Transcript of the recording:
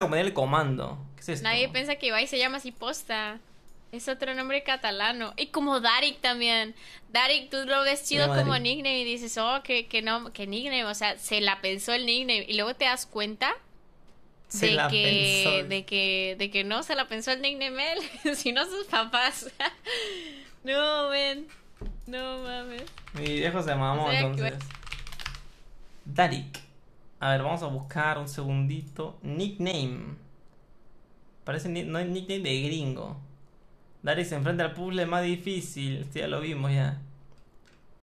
como el comando. Nadie piensa que Ibai se llama así posta. Es otro nombre catalano. Y como Darik también. Darik, tú lo ves chido como nickname y dices, oh, que, no, nickname. O sea, se la pensó el nickname. Y luego te das cuenta de, que, de que de que no se la pensó el nickname él, sino sus papás. no, ven, No mames. Mi viejo se mamó entonces. Darik. A ver, vamos a buscar un segundito. Nickname. Parece no es nickname de gringo. Darius se enfrenta al puzzle más difícil. ya lo vimos ya.